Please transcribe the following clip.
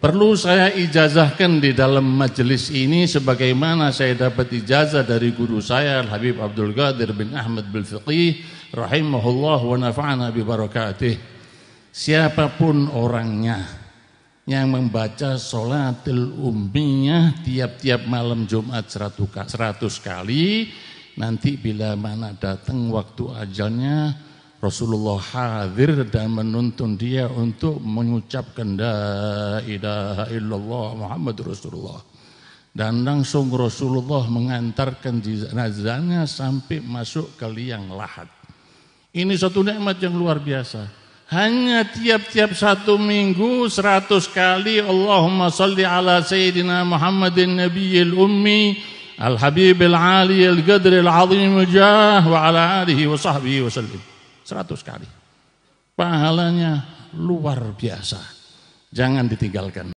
Perlu saya ijazahkan di dalam majelis ini sebagaimana saya dapat ijazah dari guru saya Habib Abdul Qadir bin Ahmad bin Fiqih rahimahullah wa nafa'ana bi barakatih. Siapapun orangnya yang membaca solatil ummiyah tiap-tiap malam Jumat 100 kali nanti bila mana datang waktu ajalnya Rasulullah hadir dan menuntun dia untuk mengucapkan la ilaha illallah Muhammad Rasulullah. Dan langsung Rasulullah mengantarkan jenazahnya sampai masuk ke liang lahat. Ini satu nikmat yang luar biasa. Hanya tiap-tiap satu minggu seratus kali Allahumma salli ala Sayyidina Muhammadin Nabiyil Ummi Al-Habibil Aliyil Qadril Azimul Jah wa ala alihi wa sahbihi wa sallim seratus kali. Pahalanya luar biasa. Jangan ditinggalkan.